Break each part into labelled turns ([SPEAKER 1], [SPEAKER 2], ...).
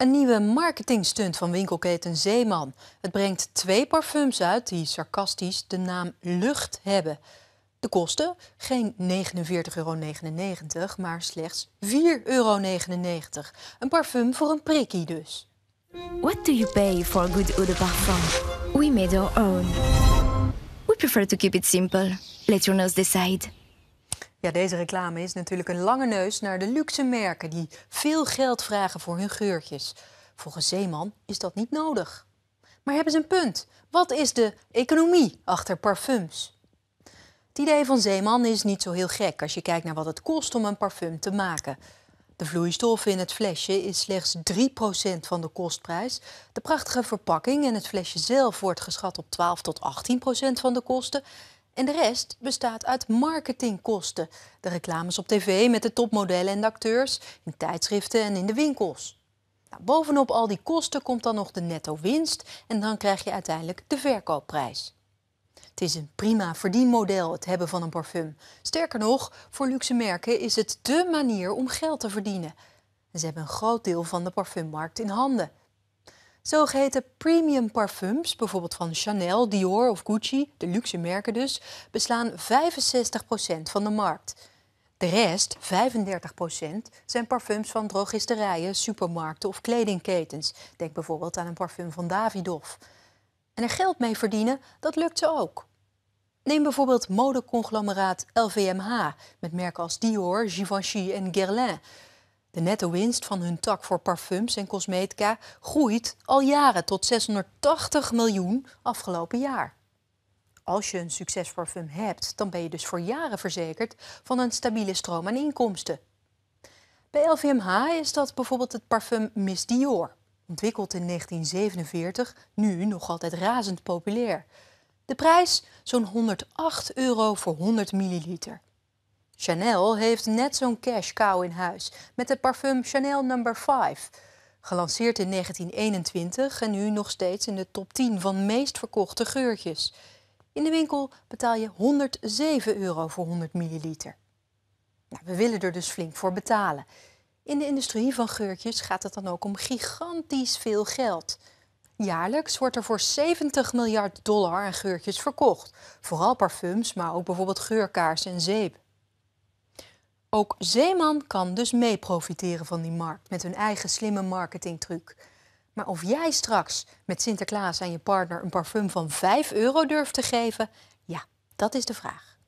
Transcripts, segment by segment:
[SPEAKER 1] Een nieuwe marketingstunt van winkelketen Zeeman. Het brengt twee parfums uit die sarcastisch de naam Lucht hebben. De kosten? Geen 49,99 euro, maar slechts 4,99 euro. Een parfum voor een prikkie dus. What do you pay for good eau parfum? We made our own. We prefer to keep it simple. Let your nose decide. Ja, deze reclame is natuurlijk een lange neus naar de luxe merken die veel geld vragen voor hun geurtjes. Volgens Zeeman is dat niet nodig. Maar hebben ze een punt? Wat is de economie achter parfums? Het idee van Zeeman is niet zo heel gek als je kijkt naar wat het kost om een parfum te maken. De vloeistof in het flesje is slechts 3% van de kostprijs. De prachtige verpakking en het flesje zelf wordt geschat op 12 tot 18% van de kosten. En de rest bestaat uit marketingkosten. De reclames op tv met de topmodellen en acteurs, in tijdschriften en in de winkels. Nou, bovenop al die kosten komt dan nog de netto winst en dan krijg je uiteindelijk de verkoopprijs. Het is een prima verdienmodel, het hebben van een parfum. Sterker nog, voor luxe merken is het dé manier om geld te verdienen. Ze hebben een groot deel van de parfummarkt in handen. Zogeheten premium parfums, bijvoorbeeld van Chanel, Dior of Gucci, de luxe merken dus, beslaan 65% van de markt. De rest, 35%, zijn parfums van drogisterijen, supermarkten of kledingketens. Denk bijvoorbeeld aan een parfum van Davidoff. En er geld mee verdienen, dat lukt ze ook. Neem bijvoorbeeld modeconglomeraat LVMH met merken als Dior, Givenchy en Guerlain. De netto-winst van hun tak voor parfums en cosmetica groeit al jaren tot 680 miljoen afgelopen jaar. Als je een succesparfum hebt, dan ben je dus voor jaren verzekerd van een stabiele stroom aan inkomsten. Bij LVMH is dat bijvoorbeeld het parfum Miss Dior, ontwikkeld in 1947, nu nog altijd razend populair. De prijs zo'n 108 euro voor 100 milliliter. Chanel heeft net zo'n cash cow in huis met het parfum Chanel No. 5. Gelanceerd in 1921 en nu nog steeds in de top 10 van meest verkochte geurtjes. In de winkel betaal je 107 euro voor 100 milliliter. Nou, we willen er dus flink voor betalen. In de industrie van geurtjes gaat het dan ook om gigantisch veel geld. Jaarlijks wordt er voor 70 miljard dollar aan geurtjes verkocht. Vooral parfums, maar ook bijvoorbeeld geurkaarsen en zeep. Ook Zeeman kan dus mee profiteren van die markt met hun eigen slimme marketingtruc. Maar of jij straks met Sinterklaas en je partner een parfum van 5 euro durft te geven, ja, dat is de vraag.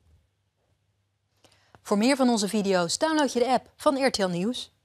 [SPEAKER 1] Voor meer van onze video's download je de app van RTL Nieuws.